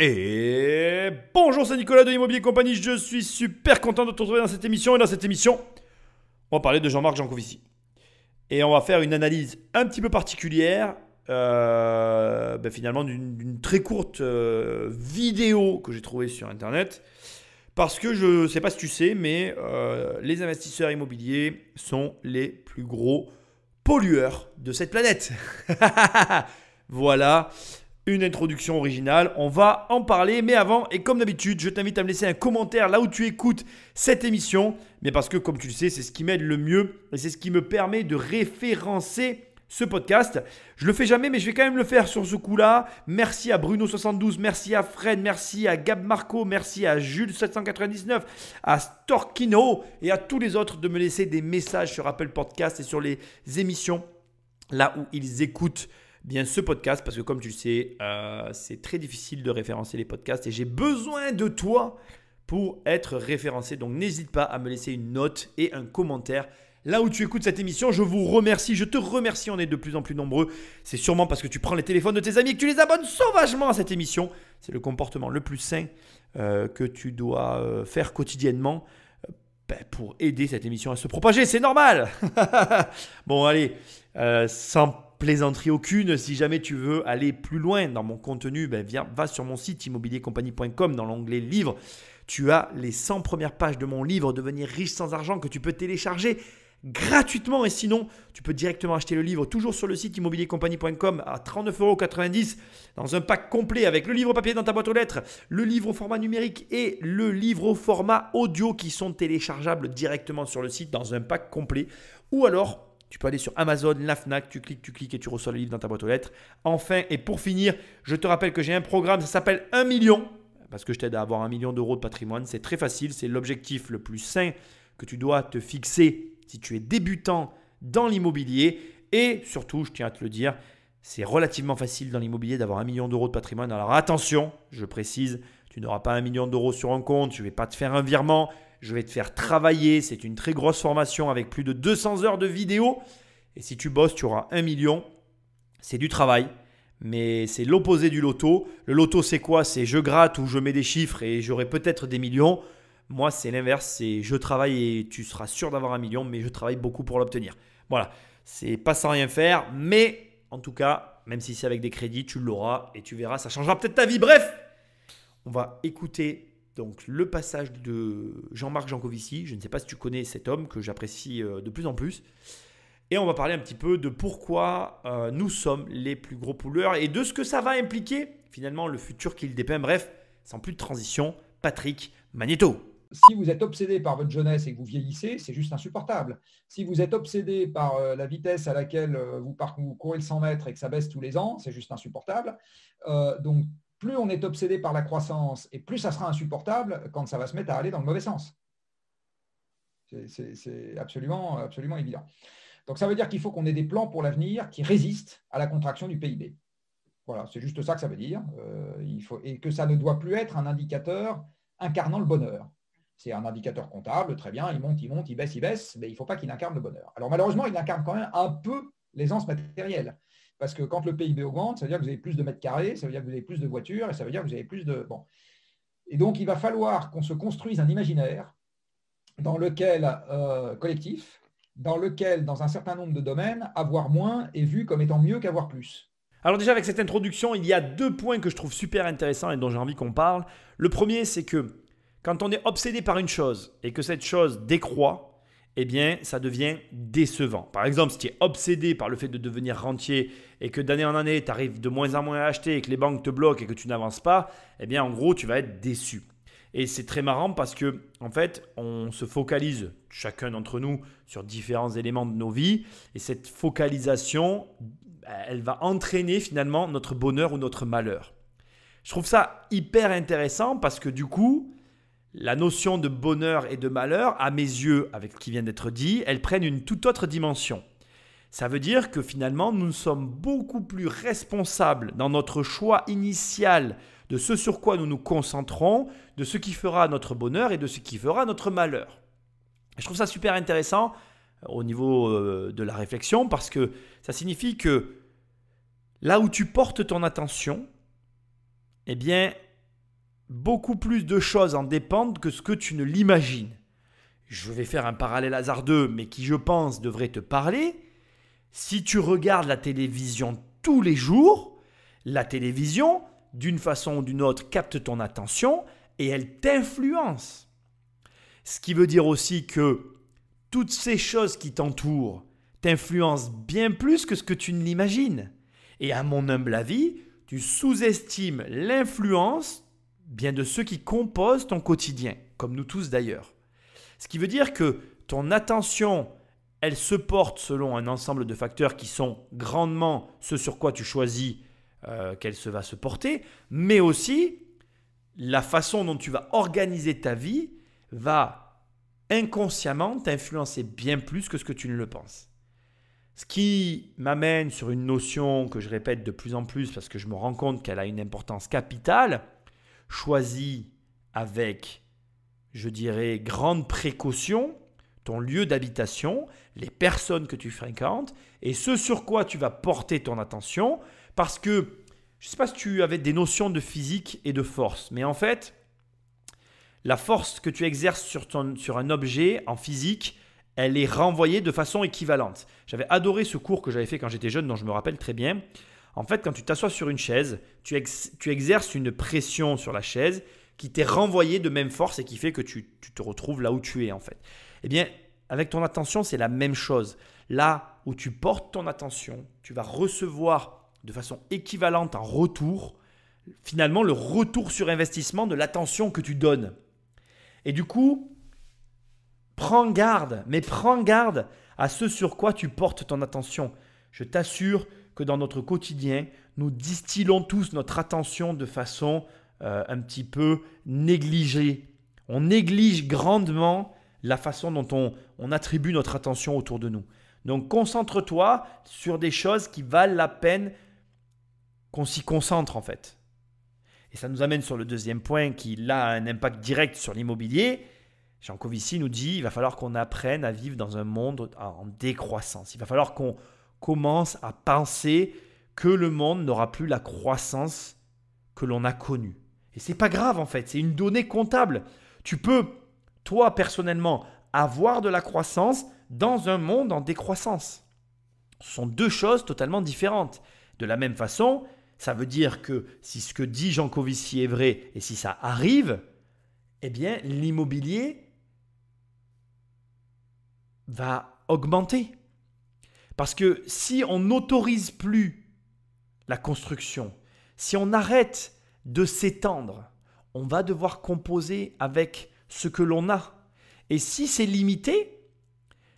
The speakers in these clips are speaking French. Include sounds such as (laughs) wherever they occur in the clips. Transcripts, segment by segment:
Et bonjour, c'est Nicolas de Immobilier Compagnie. Je suis super content de te retrouver dans cette émission. Et dans cette émission, on va parler de Jean-Marc Jancovici. Et on va faire une analyse un petit peu particulière, euh, ben, finalement, d'une très courte euh, vidéo que j'ai trouvée sur Internet. Parce que je ne sais pas si tu sais, mais euh, les investisseurs immobiliers sont les plus gros pollueurs de cette planète. (laughs) voilà une introduction originale. On va en parler, mais avant, et comme d'habitude, je t'invite à me laisser un commentaire là où tu écoutes cette émission, mais parce que, comme tu le sais, c'est ce qui m'aide le mieux, et c'est ce qui me permet de référencer ce podcast. Je le fais jamais, mais je vais quand même le faire sur ce coup-là. Merci à Bruno72, merci à Fred, merci à Gab Marco, merci à Jules799, à Storkino et à tous les autres de me laisser des messages sur Apple Podcast et sur les émissions là où ils écoutent bien ce podcast parce que comme tu le sais, euh, c'est très difficile de référencer les podcasts et j'ai besoin de toi pour être référencé. Donc n'hésite pas à me laisser une note et un commentaire. Là où tu écoutes cette émission, je vous remercie, je te remercie, on est de plus en plus nombreux. C'est sûrement parce que tu prends les téléphones de tes amis et que tu les abonnes sauvagement à cette émission. C'est le comportement le plus sain euh, que tu dois euh, faire quotidiennement ben, pour aider cette émission à se propager. C'est normal. (laughs) bon, allez, euh, sans plaisanterie aucune. Si jamais tu veux aller plus loin dans mon contenu, ben va sur mon site immobiliercompagnie.com dans l'onglet livre, Tu as les 100 premières pages de mon livre Devenir riche sans argent que tu peux télécharger gratuitement et sinon tu peux directement acheter le livre toujours sur le site immobiliercompagnie.com à 39,90€ dans un pack complet avec le livre papier dans ta boîte aux lettres, le livre au format numérique et le livre au format audio qui sont téléchargeables directement sur le site dans un pack complet ou alors tu peux aller sur Amazon, la Fnac, tu cliques, tu cliques et tu reçois le livre dans ta boîte aux lettres. Enfin, et pour finir, je te rappelle que j'ai un programme, ça s'appelle 1 million, parce que je t'aide à avoir 1 million d'euros de patrimoine. C'est très facile, c'est l'objectif le plus sain que tu dois te fixer si tu es débutant dans l'immobilier. Et surtout, je tiens à te le dire, c'est relativement facile dans l'immobilier d'avoir 1 million d'euros de patrimoine. Alors attention, je précise, tu n'auras pas 1 million d'euros sur un compte, je ne vais pas te faire un virement, je vais te faire travailler, c'est une très grosse formation avec plus de 200 heures de vidéos. Et si tu bosses, tu auras un million. C'est du travail, mais c'est l'opposé du loto. Le loto, c'est quoi C'est je gratte ou je mets des chiffres et j'aurai peut-être des millions. Moi, c'est l'inverse, c'est je travaille et tu seras sûr d'avoir un million, mais je travaille beaucoup pour l'obtenir. Voilà, c'est pas sans rien faire, mais en tout cas, même si c'est avec des crédits, tu l'auras et tu verras, ça changera peut-être ta vie. Bref, on va écouter donc le passage de Jean-Marc Jancovici, je ne sais pas si tu connais cet homme que j'apprécie euh, de plus en plus. Et on va parler un petit peu de pourquoi euh, nous sommes les plus gros pouleurs et de ce que ça va impliquer finalement le futur qu'il dépeint. Bref, sans plus de transition, Patrick Magneto. Si vous êtes obsédé par votre jeunesse et que vous vieillissez, c'est juste insupportable. Si vous êtes obsédé par euh, la vitesse à laquelle vous, vous, courez le 100 mètres et que ça baisse tous les ans, c'est juste insupportable. donc plus on est obsédé par la croissance et plus ça sera insupportable quand ça va se mettre à aller dans le mauvais sens. C'est absolument, absolument évident. Donc ça veut dire qu'il faut qu'on ait des plans pour l'avenir qui résistent à la contraction du PIB. Voilà, c'est juste ça que ça veut dire. Euh, il faut, et que ça ne doit plus être un indicateur incarnant le bonheur. C'est un indicateur comptable, très bien, il monte, il monte, il baisse, il baisse, mais il ne faut pas qu'il incarne le bonheur. Alors malheureusement, il incarne quand même un peu l'aisance matérielle. Parce que quand le PIB augmente, ça veut dire que vous avez plus de mètres carrés, ça veut dire que vous avez plus de voitures, et ça veut dire que vous avez plus de. Bon. Et donc, il va falloir qu'on se construise un imaginaire dans lequel, euh, collectif, dans lequel, dans un certain nombre de domaines, avoir moins est vu comme étant mieux qu'avoir plus. Alors déjà, avec cette introduction, il y a deux points que je trouve super intéressants et dont j'ai envie qu'on parle. Le premier, c'est que quand on est obsédé par une chose et que cette chose décroît, eh bien, ça devient décevant. Par exemple, si tu es obsédé par le fait de devenir rentier et que d'année en année, tu arrives de moins en moins à acheter et que les banques te bloquent et que tu n'avances pas, eh bien, en gros, tu vas être déçu. Et c'est très marrant parce que, en fait, on se focalise, chacun d'entre nous, sur différents éléments de nos vies. Et cette focalisation, elle va entraîner finalement notre bonheur ou notre malheur. Je trouve ça hyper intéressant parce que du coup, la notion de bonheur et de malheur, à mes yeux, avec ce qui vient d'être dit, elles prennent une toute autre dimension. Ça veut dire que finalement, nous sommes beaucoup plus responsables dans notre choix initial de ce sur quoi nous nous concentrons, de ce qui fera notre bonheur et de ce qui fera notre malheur. je trouve ça super intéressant euh, au niveau euh, de la réflexion parce que ça signifie que là où tu portes ton attention, eh bien, beaucoup plus de choses en dépendent que ce que tu ne l'imagines. Je vais faire un parallèle hasardeux, mais qui, je pense, devrait te parler. Si tu regardes la télévision tous les jours, la télévision, d'une façon ou d'une autre, capte ton attention et elle t'influence. Ce qui veut dire aussi que toutes ces choses qui t'entourent t'influencent bien plus que ce que tu ne l'imagines. Et à mon humble avis, tu sous-estimes l'influence bien de ceux qui composent ton quotidien, comme nous tous d'ailleurs. Ce qui veut dire que ton attention elle se porte selon un ensemble de facteurs qui sont grandement ce sur quoi tu choisis euh, qu'elle se va se porter, mais aussi la façon dont tu vas organiser ta vie va inconsciemment t'influencer bien plus que ce que tu ne le penses. Ce qui m'amène sur une notion que je répète de plus en plus parce que je me rends compte qu'elle a une importance capitale, choisie avec, je dirais, grande précaution, ton lieu d'habitation, les personnes que tu fréquentes et ce sur quoi tu vas porter ton attention. Parce que, je sais pas si tu avais des notions de physique et de force, mais en fait, la force que tu exerces sur, ton, sur un objet en physique, elle est renvoyée de façon équivalente. J'avais adoré ce cours que j'avais fait quand j'étais jeune, dont je me rappelle très bien. En fait, quand tu t'assois sur une chaise, tu, exerces une pression sur la chaise qui t'est renvoyée de même force et qui fait que tu te retrouves là où tu es en fait. Eh bien, avec ton attention, c'est la même chose. Là où tu portes ton attention, tu vas recevoir de façon équivalente un retour, finalement le retour sur investissement de l'attention que tu donnes. Et du coup, prends garde, mais prends garde à ce sur quoi tu portes ton attention. Je t'assure que dans notre quotidien, nous distillons tous notre attention de façon euh, un petit peu négligée. On néglige grandement la façon dont on, on attribue notre attention autour de nous. Donc concentre-toi sur des choses qui valent la peine qu'on s'y concentre en fait. Et ça nous amène sur le deuxième point qui a un impact direct sur l'immobilier. Jean Covici nous dit il va falloir qu'on apprenne à vivre dans un monde en décroissance. Il va falloir qu'on commence à penser que le monde n'aura plus la croissance que l'on a connue. Et c'est pas grave en fait, c'est une donnée comptable. Tu peux personnellement, avoir de la croissance dans un monde en décroissance. Ce sont deux choses totalement différentes. De la même façon, ça veut dire que si ce que dit Jean Covici est vrai et si ça arrive, eh bien l'immobilier va augmenter. Parce que si on n'autorise plus la construction, si on arrête de s'étendre, on va devoir composer avec ce que l'on a. Et si c'est limité,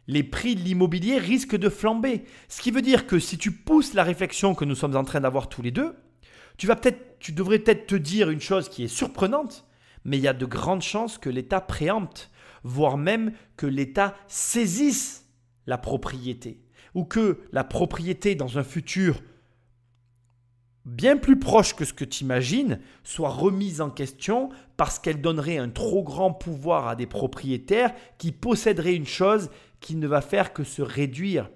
les prix de l'immobilier risquent de flamber. Ce qui veut dire que si tu pousses la réflexion que nous sommes en train d'avoir tous les deux, tu, vas peut-être, tu devrais peut-être te dire une chose qui est surprenante, mais il y a de grandes chances que l'État préempte, voire même que l'État saisisse la propriété, ou que la propriété dans un futur bien plus proche que ce que tu imagines soit remise en question parce qu'elle donnerait un trop grand pouvoir à des propriétaires qui posséderaient une chose qui ne va faire que se réduire.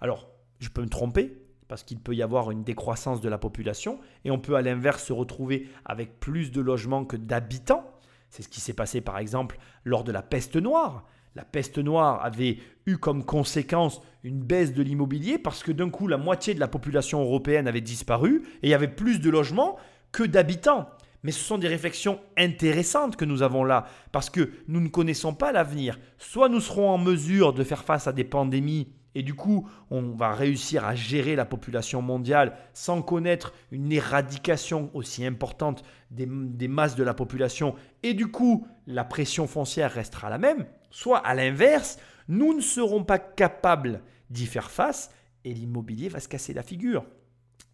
Alors, je peux me tromper parce qu'il peut y avoir une décroissance de la population et on peut à l'inverse se retrouver avec plus de logements que d'habitants. C'est ce qui s'est passé par exemple lors de la peste noire. La peste noire avait eu comme conséquence une baisse de l'immobilier parce que d'un coup la moitié de la population européenne avait disparu et il y avait plus de logements que d'habitants. Mais ce sont des réflexions intéressantes que nous avons là, parce que nous ne connaissons pas l'avenir. Soit nous serons en mesure de faire face à des pandémies, et du coup on va réussir à gérer la population mondiale sans connaître une éradication aussi importante des, des masses de la population, et du coup la pression foncière restera la même soit à l'inverse, nous ne serons pas capables d'y faire face et l'immobilier va se casser la figure.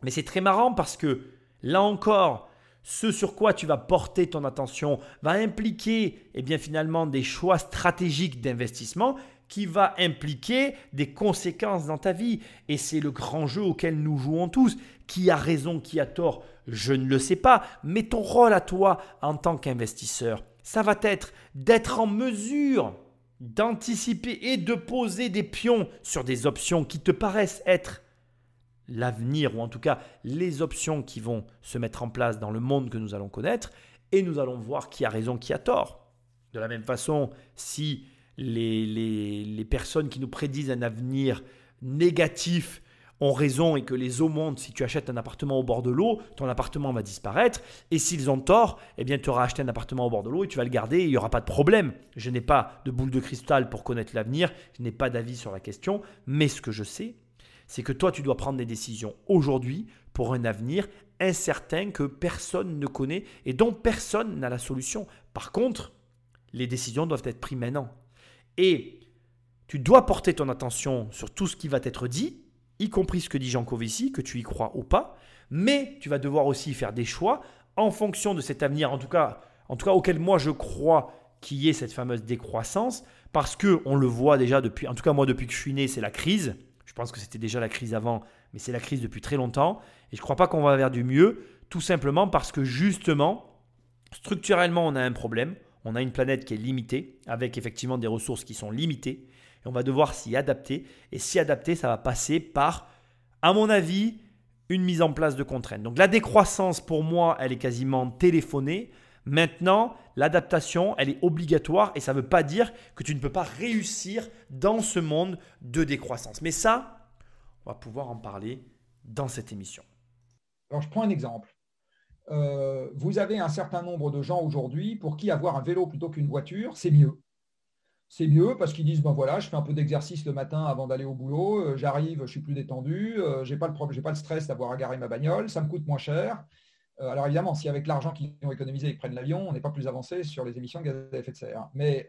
Mais c'est très marrant parce que là encore, ce sur quoi tu vas porter ton attention va impliquer eh bien finalement des choix stratégiques d'investissement qui va impliquer des conséquences dans ta vie. Et c'est le grand jeu auquel nous jouons tous. Qui a raison, qui a tort, je ne le sais pas. Mais ton rôle à toi en tant qu'investisseur, ça va être d'être en mesure d'anticiper et de poser des pions sur des options qui te paraissent être l'avenir, ou en tout cas les options qui vont se mettre en place dans le monde que nous allons connaître, et nous allons voir qui a raison, qui a tort. De la même façon, si les, les, les personnes qui nous prédisent un avenir négatif ont raison et que les eaux montent, si tu achètes un appartement au bord de l'eau, ton appartement va disparaître. Et s'ils ont tort, eh bien, tu auras acheté un appartement au bord de l'eau et tu vas le garder il n'y aura pas de problème. Je n'ai pas de boule de cristal pour connaître l'avenir, je n'ai pas d'avis sur la question, mais ce que je sais, c'est que toi, tu dois prendre des décisions aujourd'hui pour un avenir incertain que personne ne connaît et dont personne n'a la solution. Par contre, les décisions doivent être prises maintenant. Et tu dois porter ton attention sur tout ce qui va t'être dit, y compris ce que dit Jean Covici, que tu y crois ou pas, mais tu vas devoir aussi faire des choix en fonction de cet avenir, en tout cas, en tout cas auquel moi je crois qu'il y ait cette fameuse décroissance, parce que on le voit déjà depuis, en tout cas moi depuis que je suis né, c'est la crise. Je pense que c'était déjà la crise avant, mais c'est la crise depuis très longtemps. Et je ne crois pas qu'on va vers du mieux, tout simplement parce que justement, structurellement, on a un problème. On a une planète qui est limitée, avec effectivement des ressources qui sont limitées on va devoir s'y adapter. Et s'y adapter, ça va passer par, à mon avis, une mise en place de contraintes. Donc la décroissance, pour moi, elle est quasiment téléphonée. Maintenant, l'adaptation, elle est obligatoire et ça ne veut pas dire que tu ne peux pas réussir dans ce monde de décroissance. Mais ça, on va pouvoir en parler dans cette émission. Alors, je prends un exemple. Euh, vous avez un certain nombre de gens aujourd'hui pour qui avoir un vélo plutôt qu'une voiture, c'est mieux c'est mieux parce qu'ils disent ben voilà, je fais un peu d'exercice le matin avant d'aller au boulot, euh, j'arrive, je suis plus détendu, euh, j'ai pas le pas le stress d'avoir à garer ma bagnole, ça me coûte moins cher. Euh, alors évidemment, si avec l'argent qu'ils ont économisé, ils prennent l'avion, on n'est pas plus avancé sur les émissions de gaz à effet de serre. Mais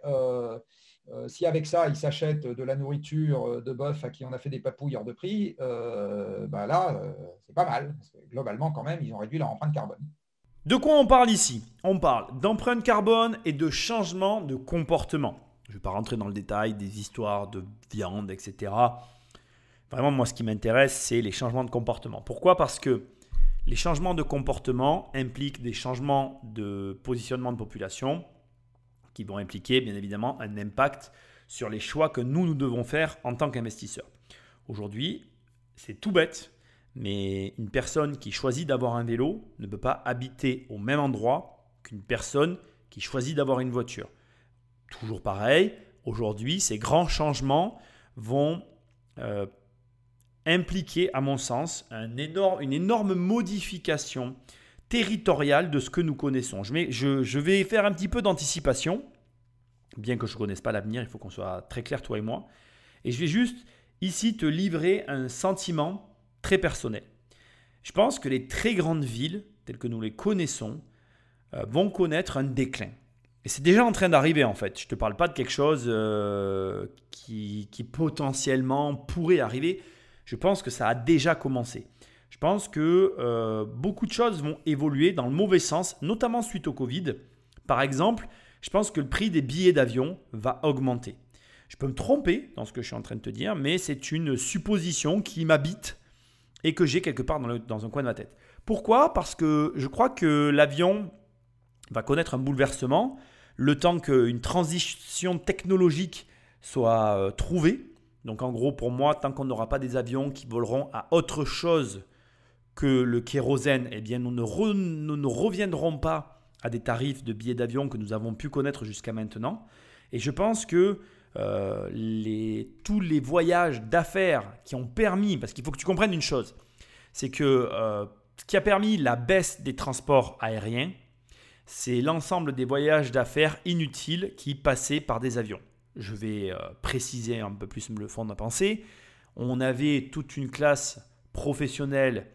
si avec ça, ils s'achètent de la nourriture de bœuf à qui on a fait des papouilles hors de prix, ben là, c'est pas mal. Globalement, quand même, ils ont réduit leur empreinte carbone. De quoi on parle ici On parle d'empreinte carbone et de changement de comportement. Je ne vais pas rentrer dans le détail des histoires de viande, etc. Vraiment, moi, ce qui m'intéresse, c'est les changements de comportement. Pourquoi Parce que les changements de comportement impliquent des changements de positionnement de population qui vont impliquer, bien évidemment, un impact sur les choix que nous, nous devons faire en tant qu'investisseurs. Aujourd'hui, c'est tout bête, mais une personne qui choisit d'avoir un vélo ne peut pas habiter au même endroit qu'une personne qui choisit d'avoir une voiture. Toujours pareil, aujourd'hui, ces grands changements vont euh, impliquer, à mon sens, une énorme modification territoriale de ce que nous connaissons. Je, je, vais faire un petit peu d'anticipation, bien que je ne connaisse pas l'avenir, il faut qu'on soit très clair, toi et moi. Et je vais juste ici te livrer un sentiment très personnel. Je pense que les très grandes villes, telles que nous les connaissons, euh, vont connaître un déclin. Et c'est déjà en train d'arriver en fait. Je ne te parle pas de quelque chose euh, qui, potentiellement pourrait arriver. Je pense que ça a déjà commencé. Je pense que euh, beaucoup de choses vont évoluer dans le mauvais sens, notamment suite au Covid. Par exemple, je pense que le prix des billets d'avion va augmenter. Je peux me tromper dans ce que je suis en train de te dire, mais c'est une supposition qui m'habite et que j'ai quelque part dans, dans un coin de ma tête. Pourquoi Parce que je crois que l'avion va connaître un bouleversement le temps qu'une transition technologique soit euh, trouvée. Donc en gros, pour moi, tant qu'on n'aura pas des avions qui voleront à autre chose que le kérosène, eh bien, nous ne, reviendrons pas à des tarifs de billets d'avion que nous avons pu connaître jusqu'à maintenant. Et je pense que euh, tous les voyages d'affaires qui ont permis, parce qu'il faut que tu comprennes une chose, c'est que euh, ce qui a permis la baisse des transports aériens, c'est l'ensemble des voyages d'affaires inutiles qui passaient par des avions. Je vais euh, préciser un peu plus le fond de ma pensée. On avait toute une classe professionnelle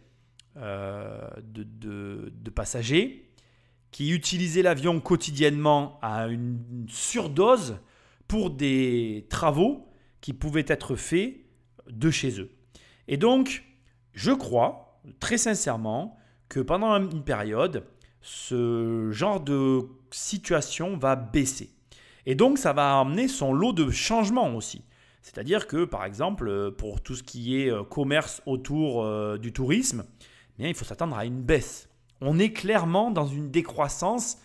euh, de, de, passagers qui utilisaient l'avion quotidiennement à une surdose pour des travaux qui pouvaient être faits de chez eux. Et donc, je crois très sincèrement que pendant une période, ce genre de situation va baisser. Et donc ça va amener son lot de changements aussi. C'est-à-dire que par exemple euh, pour tout ce qui est euh, commerce autour euh, du tourisme, eh bien, il faut s'attendre à une baisse. On est clairement dans une décroissance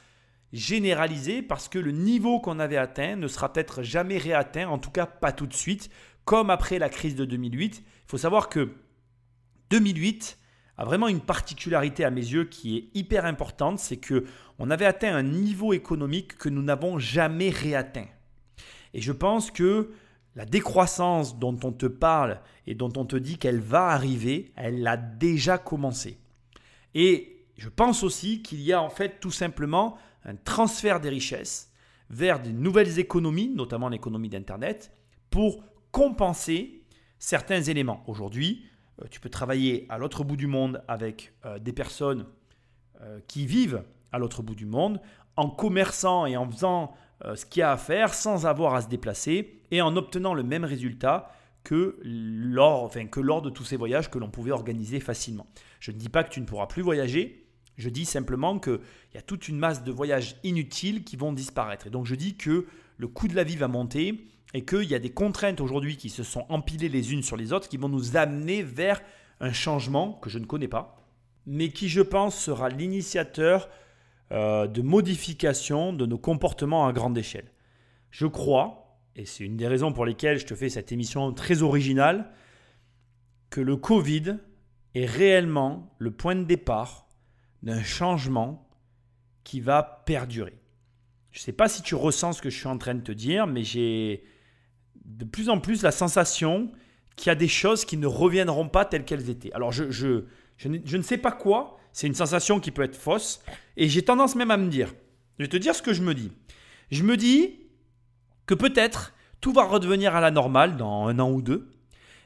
généralisée parce que le niveau qu'on avait atteint ne sera peut-être jamais réatteint, en tout cas pas tout de suite, comme après la crise de 2008. Il faut savoir que 2008, a vraiment une particularité à mes yeux qui est hyper importante, c'est que on avait atteint un niveau économique que nous n'avons jamais réatteint. Et je pense que la décroissance dont on te parle et dont on te dit qu'elle va arriver, elle a déjà commencé. Et je pense aussi qu'il y a en fait tout simplement un transfert des richesses vers de nouvelles économies, notamment l'économie d'Internet, pour compenser certains éléments. Aujourd'hui, euh, tu peux travailler à l'autre bout du monde avec euh, des personnes euh, qui vivent à l'autre bout du monde, en commerçant et en faisant ce qu'il y a à faire sans avoir à se déplacer et en obtenant le même résultat que lors, de tous ces voyages que l'on pouvait organiser facilement. Je ne dis pas que tu ne pourras plus voyager, je dis simplement qu'il y a toute une masse de voyages inutiles qui vont disparaître. Et donc je dis que le coût de la vie va monter et qu'il y a des contraintes aujourd'hui qui se sont empilées les unes sur les autres qui vont nous amener vers un changement que je ne connais pas, mais qui, je pense, sera l'initiateur euh, de modification de nos comportements à grande échelle. Je crois, et c'est une des raisons pour lesquelles je te fais cette émission très originale, que le Covid est réellement le point de départ d'un changement qui va perdurer. Je ne sais pas si tu ressens ce que je suis en train de te dire, mais j'ai de plus en plus la sensation qu'il y a des choses qui ne reviendront pas telles qu'elles étaient. Alors, je, je, je, ne, sais pas quoi, c'est une sensation qui peut être fausse, et j'ai tendance même à me dire, je vais te dire ce que je me dis. Je me dis que peut-être tout va redevenir à la normale dans un an ou deux,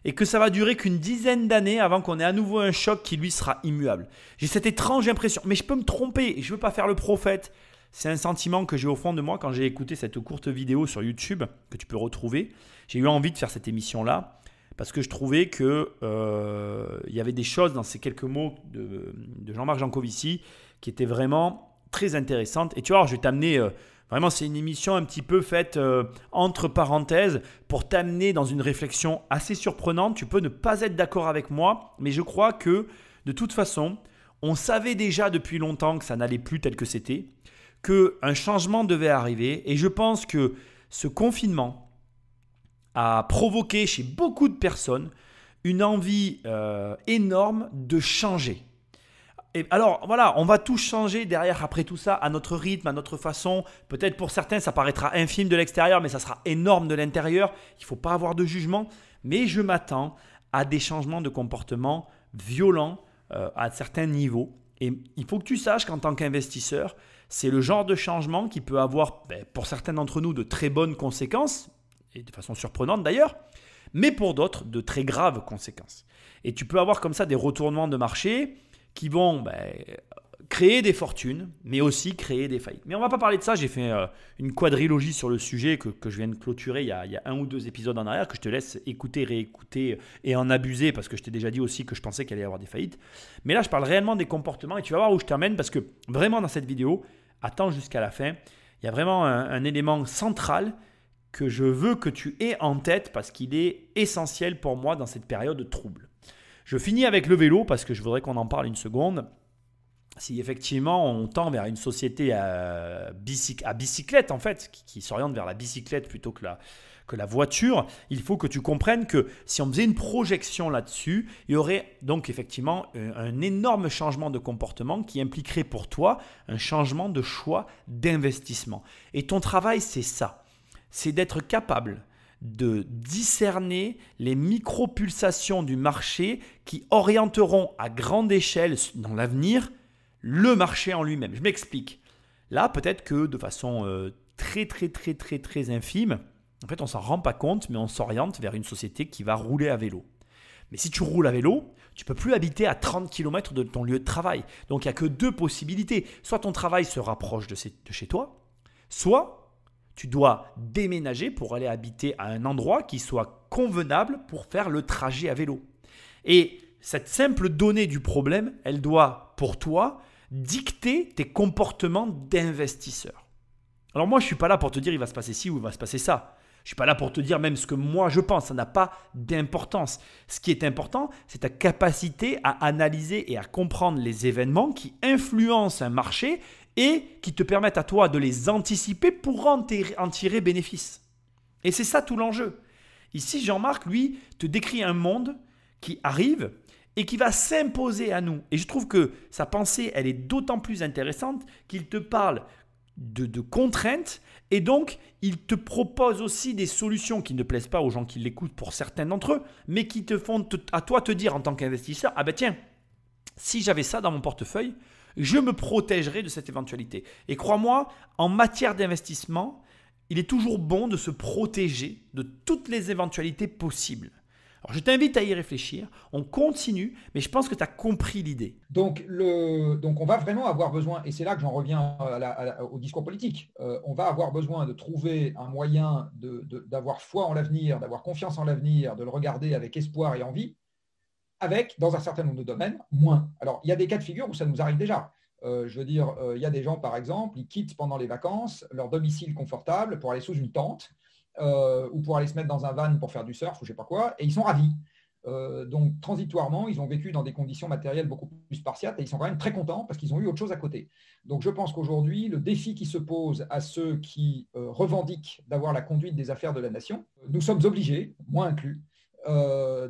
et que ça va durer qu'une dizaine d'années avant qu'on ait à nouveau un choc qui lui sera immuable. J'ai cette étrange impression, mais je peux me tromper, je ne veux pas faire le prophète, c'est un sentiment que j'ai au fond de moi quand j'ai écouté cette courte vidéo sur YouTube que tu peux retrouver. J'ai eu envie de faire cette émission-là parce que je trouvais qu'il euh, y avait des choses dans ces quelques mots de, Jean-Marc Jancovici qui étaient vraiment très intéressantes. Et tu vois, je vais t'amener, euh, vraiment c'est une émission un petit peu faite euh, entre parenthèses pour t'amener dans une réflexion assez surprenante. Tu peux ne pas être d'accord avec moi, mais je crois que de toute façon, on savait déjà depuis longtemps que ça n'allait plus tel que c'était qu'un changement devait arriver. Et je pense que ce confinement a provoqué chez beaucoup de personnes une envie euh, énorme de changer. Et alors voilà, on va tout changer derrière après tout ça, à notre rythme, à notre façon. Peut-être pour certains, ça paraîtra infime de l'extérieur, mais ça sera énorme de l'intérieur. Il ne faut pas avoir de jugement. Mais je m'attends à des changements de comportement violents euh, à certains niveaux. Et il faut que tu saches qu'en tant qu'investisseur, c'est le genre de changement qui peut avoir, ben, pour certains d'entre nous, de très bonnes conséquences, et de façon surprenante d'ailleurs, mais pour d'autres, de très graves conséquences. Et tu peux avoir comme ça des retournements de marché qui vont ben, créer des fortunes, mais aussi créer des faillites. Mais on va pas parler de ça, j'ai fait euh, une quadrilogie sur le sujet que, je viens de clôturer il y, a, un ou deux épisodes en arrière, que je te laisse écouter, réécouter et en abuser, parce que je t'ai déjà dit aussi que je pensais qu'il allait y avoir des faillites. Mais là, je parle réellement des comportements, et tu vas voir où je t'amène, parce que vraiment dans cette vidéo, attends jusqu'à la fin. Il y a vraiment un, élément central que je veux que tu aies en tête parce qu'il est essentiel pour moi dans cette période de trouble. Je finis avec le vélo parce que je voudrais qu'on en parle une seconde. Si effectivement on tend vers une société à, à bicyclette en fait, qui, qui s'oriente vers la bicyclette plutôt que la, que la voiture, il faut que tu comprennes que si on faisait une projection là-dessus, il y aurait donc effectivement euh, un énorme changement de comportement qui impliquerait pour toi un changement de choix d'investissement. Et ton travail, c'est ça. C'est d'être capable de discerner les micro-pulsations du marché qui orienteront à grande échelle dans l'avenir le marché en lui-même. Je m'explique. Là, peut-être que de façon euh, très très très très très infime, en fait, on s'en rend pas compte, mais on s'oriente vers une société qui va rouler à vélo. Mais si tu roules à vélo, tu peux plus habiter à 30 km de ton lieu de travail. Donc il n'y a que deux possibilités. Soit ton travail se rapproche de, chez toi, soit tu dois déménager pour aller habiter à un endroit qui soit convenable pour faire le trajet à vélo. Et cette simple donnée du problème, elle doit, pour toi, dicter tes comportements d'investisseur. Alors moi, je ne suis pas là pour te dire il va se passer ci ou il va se passer ça. Je suis pas là pour te dire même ce que moi je pense, ça n'a pas d'importance. Ce qui est important, c'est ta capacité à analyser et à comprendre les événements qui influencent un marché et qui te permettent à toi de les anticiper pour en, tirer bénéfice. Et c'est ça tout l'enjeu. Ici, Jean-Marc, lui, te décrit un monde qui arrive et qui va s'imposer à nous. Et je trouve que sa pensée, elle est d'autant plus intéressante qu'il te parle de, contraintes et donc, il te propose aussi des solutions qui ne plaisent pas aux gens qui l'écoutent pour certains d'entre eux, mais qui te font à toi te dire en tant qu'investisseur, ah ben tiens, si j'avais ça dans mon portefeuille, je me protégerais de cette éventualité. Et crois-moi, en matière d'investissement, il est toujours bon de se protéger de toutes les éventualités possibles. Alors je t'invite à y réfléchir, on continue, mais je pense que tu as compris l'idée. Donc, donc on va vraiment avoir besoin, et c'est là que j'en reviens au discours politique, euh, on va avoir besoin de trouver un moyen d'avoir foi en l'avenir, d'avoir confiance en l'avenir, de le regarder avec espoir et envie, avec, dans un certain nombre de domaines, moins. Alors il y a des cas de figure où ça nous arrive déjà. Euh, je veux dire, euh, il y a des gens, par exemple, ils quittent pendant les vacances leur domicile confortable pour aller sous une tente euh, ou pour aller se mettre dans un van pour faire du surf ou je sais pas quoi, et ils sont ravis. Euh, donc transitoirement, ils ont vécu dans des conditions matérielles beaucoup plus spartiates et ils sont quand même très contents parce qu'ils ont eu autre chose à côté. Donc je pense qu'aujourd'hui, le défi qui se pose à ceux qui euh, revendiquent d'avoir la conduite des affaires de la nation, nous sommes obligés, moi inclus,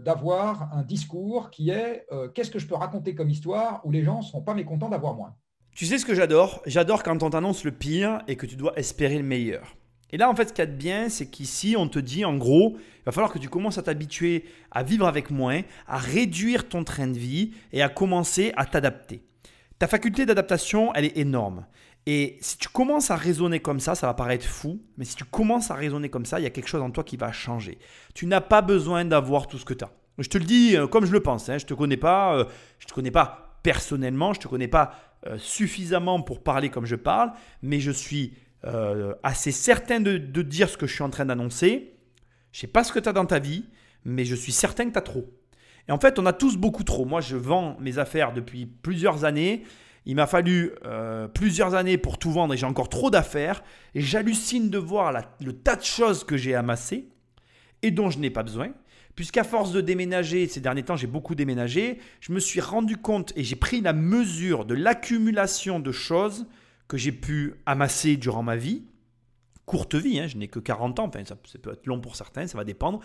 d'avoir un discours qui est qu'est-ce que je peux raconter comme histoire où les gens ne seront pas mécontents d'avoir moins. Tu sais ce que j'adore J'adore quand on t'annonce le pire et que tu dois espérer le meilleur. Et là, en fait, ce qu'il y a de bien, c'est qu'ici, on te dit, en gros, il va falloir que tu commences à t'habituer à vivre avec moins, à réduire ton train de vie et à commencer à t'adapter. Ta faculté d'adaptation, elle est énorme. Et si tu commences à raisonner comme ça, ça va paraître fou, mais si tu commences à raisonner comme ça, il y a quelque chose en toi qui va changer. Tu n'as pas besoin d'avoir tout ce que tu as. Je te le dis euh, comme je le pense, hein, je ne te connais pas, euh, je te connais pas personnellement, je ne te connais pas euh, suffisamment pour parler comme je parle, mais je suis euh, assez certain de, dire ce que je suis en train d'annoncer. Je sais pas ce que tu as dans ta vie, mais je suis certain que tu as trop. Et en fait, on a tous beaucoup trop. Moi, je vends mes affaires depuis plusieurs années. Il m'a fallu euh, plusieurs années pour tout vendre et j'ai encore trop d'affaires. Et j'hallucine de voir le tas de choses que j'ai amassées et dont je n'ai pas besoin. Puisqu'à force de déménager, ces derniers temps, j'ai beaucoup déménagé, je me suis rendu compte et j'ai pris la mesure de l'accumulation de choses que j'ai pu amasser durant ma vie, courte vie, hein, je n'ai que 40 ans, ça, peut être long pour certains, ça va dépendre,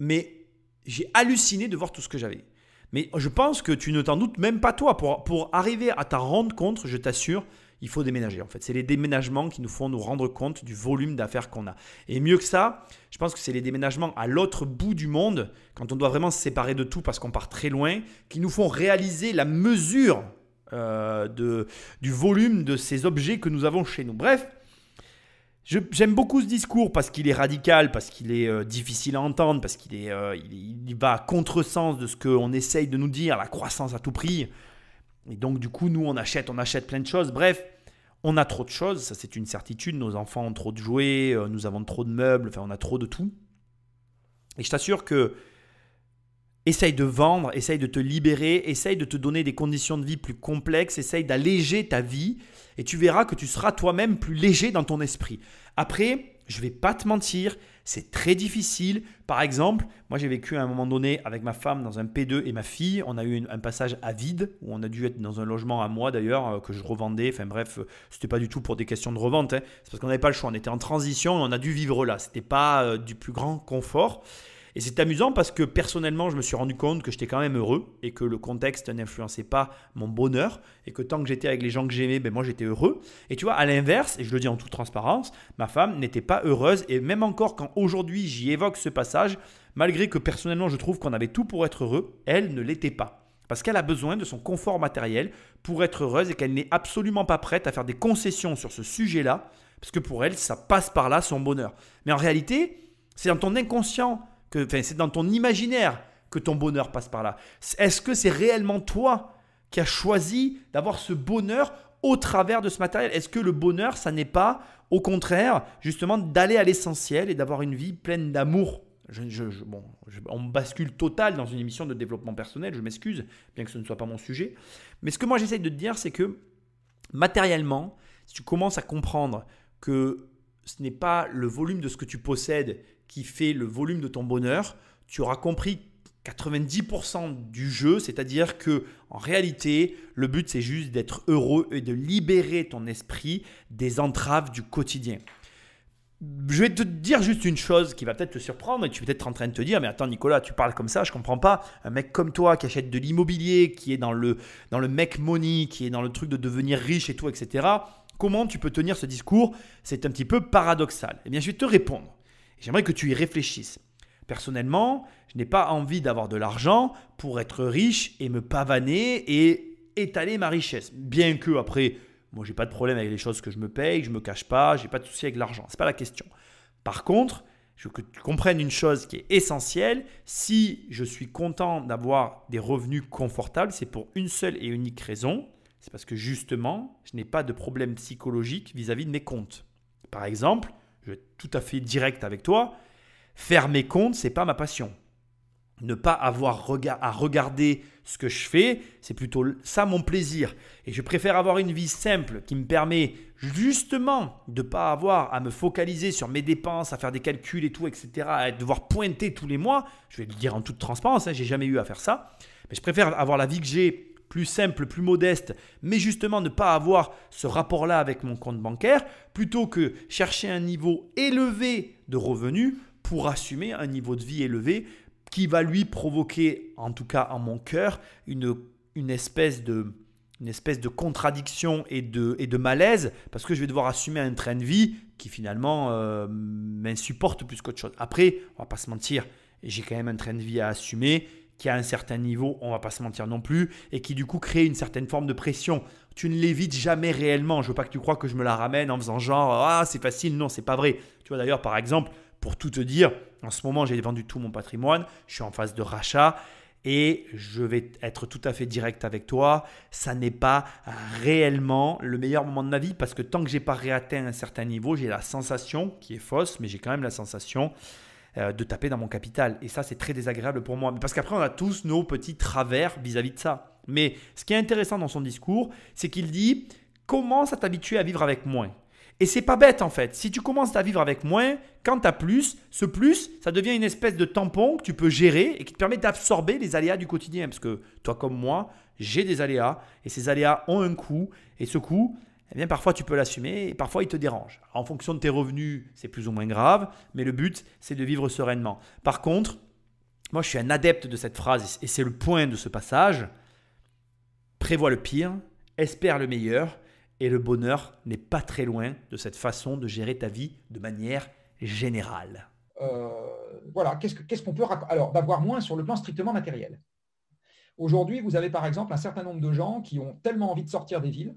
mais j'ai halluciné de voir tout ce que j'avais. Mais je pense que tu ne t'en doutes même pas toi. Pour, arriver à ta rendre compte, je t'assure, il faut déménager en fait. C'est les déménagements qui nous font nous rendre compte du volume d'affaires qu'on a. Et mieux que ça, je pense que c'est les déménagements à l'autre bout du monde, quand on doit vraiment se séparer de tout parce qu'on part très loin, qui nous font réaliser la mesure euh, de, du volume de ces objets que nous avons chez nous. Bref, j'aime beaucoup ce discours parce qu'il est radical, parce qu'il est euh, difficile à entendre, parce qu'il est, euh, il, va à contresens de ce qu'on essaye de nous dire, la croissance à tout prix. Et donc du coup, nous, on achète, on achète plein de choses. Bref, on a trop de choses, ça c'est une certitude. Nos enfants ont trop de jouets, nous avons trop de meubles, enfin on a trop de tout. Et je t'assure que Essaye de vendre, essaye de te libérer, essaye de te donner des conditions de vie plus complexes, essaye d'alléger ta vie et tu verras que tu seras toi-même plus léger dans ton esprit. Après, je vais pas te mentir, c'est très difficile. Par exemple, moi j'ai vécu à un moment donné avec ma femme dans un P2 et ma fille. On a eu un passage à vide où on a dû être dans un logement à moi d'ailleurs euh, que je revendais. Enfin bref, euh, ce n'était pas du tout pour des questions de revente. Hein. C'est parce qu'on n'avait pas le choix. On était en transition et on a dû vivre là. n'était pas euh, du plus grand confort. Et c'est amusant parce que personnellement, je me suis rendu compte que j'étais quand même heureux et que le contexte n'influençait pas mon bonheur et que tant que j'étais avec les gens que j'aimais, ben moi j'étais heureux. Et tu vois, à l'inverse, et je le dis en toute transparence, ma femme n'était pas heureuse et même encore quand aujourd'hui j'y évoque ce passage, malgré que personnellement je trouve qu'on avait tout pour être heureux, elle ne l'était pas parce qu'elle a besoin de son confort matériel pour être heureuse et qu'elle n'est absolument pas prête à faire des concessions sur ce sujet-là, parce que pour elle, ça passe par là son bonheur. Mais en réalité, c'est dans ton inconscient c'est dans ton imaginaire que ton bonheur passe par là. Est-ce que c'est réellement toi qui as choisi d'avoir ce bonheur au travers de ce matériel Est-ce que le bonheur, ça n'est pas, au contraire, justement, d'aller à l'essentiel et d'avoir une vie pleine d'amour je, je, On bascule total dans une émission de développement personnel, je m'excuse, bien que ce ne soit pas mon sujet. Mais ce que moi j'essaye de te dire, c'est que matériellement, si tu commences à comprendre que ce n'est pas le volume de ce que tu possèdes qui fait le volume de ton bonheur, tu auras compris 90% du jeu, c'est-à-dire que en réalité, le but c'est juste d'être heureux et de libérer ton esprit des entraves du quotidien. Je vais te dire juste une chose qui va peut-être te surprendre et tu es peut-être en train de te dire mais attends Nicolas, tu parles comme ça, je comprends pas. Un mec comme toi qui achète de l'immobilier, qui est dans le dans le mec money, qui est dans le truc de devenir riche et tout, etc. Comment tu peux tenir ce discours C'est un petit peu paradoxal. Eh bien, je vais te répondre. J'aimerais que tu y réfléchisses. Personnellement, je n'ai pas envie d'avoir de l'argent pour être riche et me pavaner et étaler ma richesse. Bien que après, moi j'ai pas de problème avec les choses que je me paye, je me cache pas, j'ai pas de souci avec l'argent, c'est pas la question. Par contre, je veux que tu comprennes une chose qui est essentielle, si je suis content d'avoir des revenus confortables, c'est pour une seule et unique raison, c'est parce que justement, je n'ai pas de problème psychologique vis à -vis de mes comptes. Par exemple, être tout à fait direct avec toi, faire mes comptes, c'est pas ma passion. Ne pas avoir à regarder ce que je fais, c'est plutôt ça mon plaisir. Et je préfère avoir une vie simple qui me permet justement de pas avoir à me focaliser sur mes dépenses, à faire des calculs et tout, etc., à devoir pointer tous les mois. Je vais le dire en toute transparence, hein, j'ai jamais eu à faire ça. Mais je préfère avoir la vie que j'ai plus simple, plus modeste, mais justement ne pas avoir ce rapport-là avec mon compte bancaire, plutôt que chercher un niveau élevé de revenus pour assumer un niveau de vie élevé qui va lui provoquer, en tout cas en mon cœur, une, une espèce de une espèce de contradiction et de, et de malaise parce que je vais devoir assumer un train de vie qui finalement euh, m'insupporte plus qu'autre chose. Après, on va pas se mentir, j'ai quand même un train de vie à assumer qui a un certain niveau, on va pas se mentir non plus, et qui du coup crée une certaine forme de pression. Tu ne l'évites jamais réellement. Je veux pas que tu crois que je me la ramène en faisant genre ah c'est facile. Non, c'est pas vrai. Tu vois d'ailleurs par exemple, pour tout te dire, en ce moment j'ai vendu tout mon patrimoine, je suis en phase de rachat et je vais être tout à fait direct avec toi, ça n'est pas réellement le meilleur moment de ma vie parce que tant que j'ai pas réatteint un certain niveau, j'ai la sensation qui est fausse, mais j'ai quand même la sensation euh, de taper dans mon capital. Et ça, c'est très désagréable pour moi. Parce qu'après, on a tous nos petits travers vis-à-vis de ça. Mais ce qui est intéressant dans son discours, c'est qu'il dit commence à t'habituer à vivre avec moins. Et c'est pas bête en fait. Si tu commences à vivre avec moins, quand tu as plus, ce plus, ça devient une espèce de tampon que tu peux gérer et qui te permet d'absorber les aléas du quotidien. Parce que toi comme moi, j'ai des aléas et ces aléas ont un coût. Et ce coût, eh bien parfois tu peux l'assumer et parfois il te dérange. En fonction de tes revenus, c'est plus ou moins grave, mais le but, c'est de vivre sereinement. Par contre, moi je suis un adepte de cette phrase et c'est le point de ce passage. Prévois le pire, espère le meilleur et le bonheur n'est pas très loin de cette façon de gérer ta vie de manière générale. Euh, voilà, qu'est-ce qu'on peut alors d'avoir moins sur le plan strictement matériel. Aujourd'hui, vous avez par exemple un certain nombre de gens qui ont tellement envie de sortir des villes